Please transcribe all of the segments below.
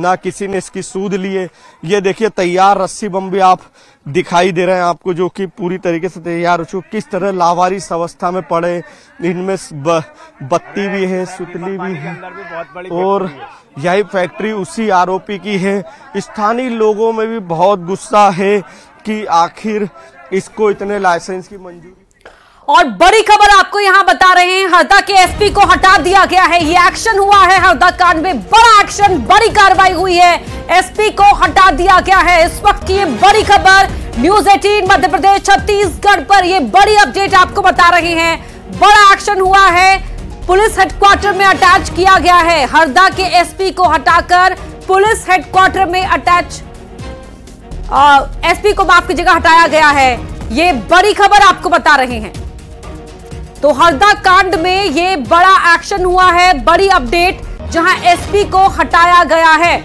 ना किसी ने इसकी सूद लिए ये देखिए तैयार रस्सी बम भी आप दिखाई दे रहे हैं आपको जो कि पूरी तरीके से तैयार हो चुके किस तरह लावारिस अवस्था में पड़े इनमें बत्ती भी है सुतली भी है और यही फैक्ट्री उसी आरोपी की है स्थानीय लोगों में भी बहुत गुस्सा है कि आखिर इसको इतने लाइसेंस की मंजूरी और बड़ी खबर आपको यहां बता रहे हैं हरदा के एसपी को हटा दिया गया है ये एक्शन हुआ है हरदा कांड में बड़ा एक्शन बड़ी कार्रवाई हुई है एसपी को हटा दिया गया है इस वक्त की बड़ी खबर न्यूज 18 मध्य प्रदेश छत्तीसगढ़ पर ये बड़ी अपडेट आपको बता रहे हैं बड़ा एक्शन हुआ है पुलिस हेडक्वार्टर में अटैच किया गया है हरदा के एसपी को हटाकर पुलिस हेडक्वार्टर में अटैच एसपी को माफ की जगह हटाया गया है ये बड़ी खबर आपको बता रहे हैं तो हरदा कांड में ये बड़ा एक्शन हुआ है बड़ी अपडेट जहां एसपी को हटाया गया है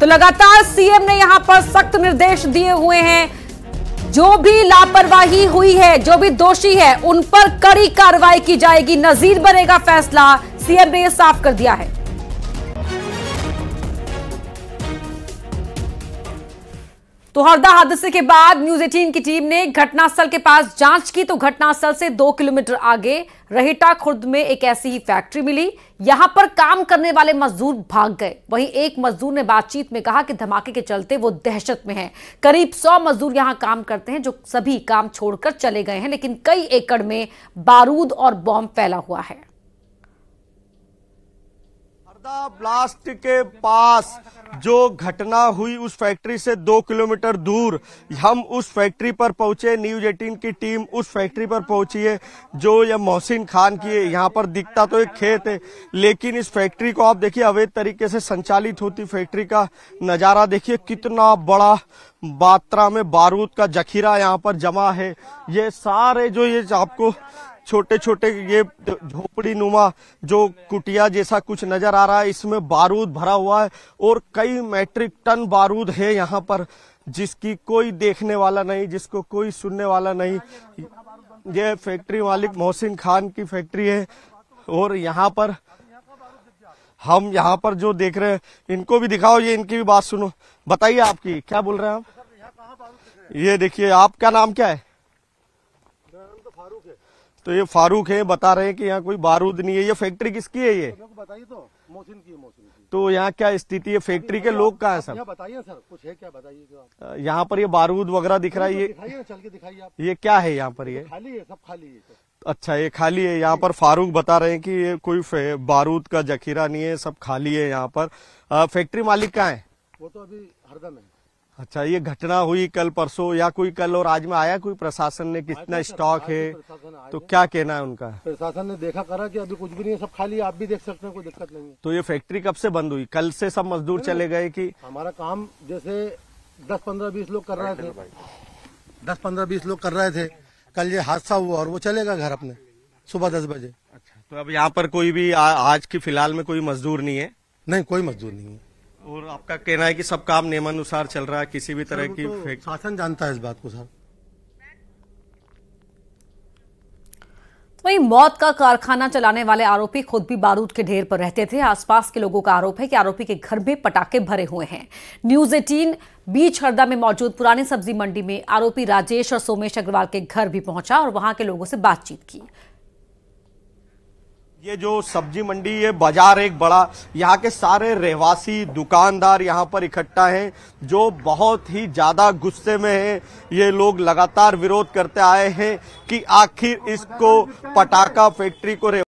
तो लगातार सीएम ने यहां पर सख्त निर्देश दिए हुए हैं जो भी लापरवाही हुई है जो भी दोषी है उन पर कड़ी कार्रवाई की जाएगी नजीर बनेगा फैसला सीएम ने यह साफ कर दिया है तो हरदा हादसे के बाद न्यूज एटीन की टीम ने घटनास्थल के पास जांच की तो घटनास्थल से दो किलोमीटर आगे रहेटा खुर्द में एक ऐसी ही फैक्ट्री मिली यहां पर काम करने वाले मजदूर भाग गए वहीं एक मजदूर ने बातचीत में कहा कि धमाके के चलते वो दहशत में हैं करीब सौ मजदूर यहां काम करते हैं जो सभी काम छोड़कर चले गए हैं लेकिन कई एकड़ में बारूद और बॉम्ब फैला हुआ है हरदा ब्लास्ट के पास जो घटना हुई उस फैक्ट्री से दो किलोमीटर दूर हम उस फैक्ट्री पर पहुंचे न्यूज एटीन की टीम उस फैक्ट्री पर पहुंची है जो यह मोहसिन खान की है यहाँ पर दिखता तो एक खेत है लेकिन इस फैक्ट्री को आप देखिए अवैध तरीके से संचालित होती फैक्ट्री का नज़ारा देखिए कितना बड़ा मात्रा में बारूद का जखीरा यहाँ पर जमा है ये सारे जो ये आपको छोटे छोटे ये झोपड़ी नुमा जो कुटिया जैसा कुछ नजर आ रहा है इसमें बारूद भरा हुआ है और कई मैट्रिक टन बारूद है यहाँ पर जिसकी कोई देखने वाला नहीं जिसको कोई सुनने वाला नहीं ये फैक्ट्री मालिक मोहसिन खान की फैक्ट्री है और यहाँ पर हम यहाँ पर जो देख रहे हैं इनको भी दिखाओ ये इनकी भी बात सुनो बताइए आपकी क्या बोल रहे हैं आप ये देखिए आपका नाम क्या है तो फारूक है तो ये फारूक है बता रहे हैं कि यहाँ कोई बारूद नहीं है ये फैक्ट्री किसकी है ये बताइए तो मोहसिन की मोहसिन की तो यहाँ क्या स्थिति है फैक्ट्री के लोग कहाँ है सर बताइए सर कुछ है क्या बताइए यहाँ पर ये बारूद वगैरह दिख रहा है ये चल के दिखाइए आप ये क्या है यहाँ पर ये तो खाली है सब खाली है तो। अच्छा ये खाली है यहाँ पर फारूक बता रहे हैं कि ये कोई बारूद का जखीरा नहीं है सब खाली है यहाँ पर फैक्ट्री मालिक कहाँ है वो तो अभी हरदम है अच्छा ये घटना हुई कल परसों या कोई कल और आज में आया कोई प्रशासन ने कितना स्टॉक है तो क्या कहना है उनका प्रशासन ने देखा करा कि अभी कुछ भी नहीं है सब खाली आप भी देख सकते हैं कोई दिक्कत नहीं है तो ये फैक्ट्री कब से बंद हुई कल से सब मजदूर चले गए कि हमारा काम जैसे दस पंद्रह बीस लोग कर रहे थे दस पंद्रह बीस लोग कर रहे थे कल ये हादसा हुआ और वो चलेगा घर अपने सुबह दस बजे अच्छा तो अब यहाँ पर कोई भी आज की फिलहाल में कोई मजदूर नहीं है नहीं कोई मजदूर नहीं है और आपका कहना है कि सब काम नियमानुसार चल रहा है किसी भी तरह की तो शासन जानता है इस बात को सर तो वहीं मौत का कारखाना चलाने वाले आरोपी खुद भी बारूद के ढेर पर रहते थे आसपास के लोगों का आरोप है कि आरोपी के घर में पटाखे भरे हुए हैं न्यूज एटीन बीच हरदा में मौजूद पुराने सब्जी मंडी में आरोपी राजेश और सोमेश अग्रवाल के घर भी पहुंचा और वहां के लोगों से बातचीत की ये जो सब्जी मंडी ये बाजार एक बड़ा यहाँ के सारे रहवासी दुकानदार यहाँ पर इकट्ठा हैं जो बहुत ही ज़्यादा गुस्से में हैं ये लोग लगातार विरोध करते आए हैं कि आखिर इसको पटाखा फैक्ट्री को